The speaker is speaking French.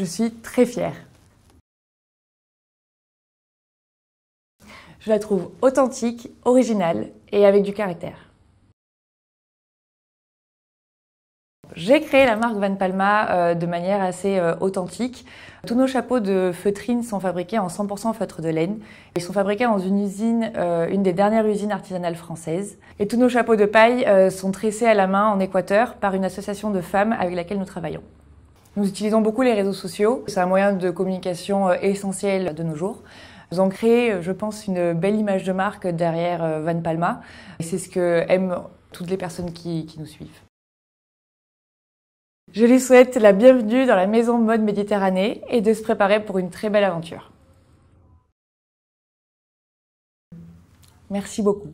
Je suis très fière. Je la trouve authentique, originale et avec du caractère. J'ai créé la marque Van Palma euh, de manière assez euh, authentique. Tous nos chapeaux de feutrine sont fabriqués en 100% feutre de laine. Ils sont fabriqués dans une usine, euh, une des dernières usines artisanales françaises. Et tous nos chapeaux de paille sont tressés à la main en Équateur par une association de femmes avec laquelle nous travaillons. Nous utilisons beaucoup les réseaux sociaux. C'est un moyen de communication euh, essentiel de nos jours. Nous avons créé, euh, je pense, une belle image de marque derrière euh, Van Palma. Et c'est ce que aiment toutes les personnes qui, qui nous suivent. Je lui souhaite la bienvenue dans la maison de mode Méditerranée et de se préparer pour une très belle aventure. Merci beaucoup.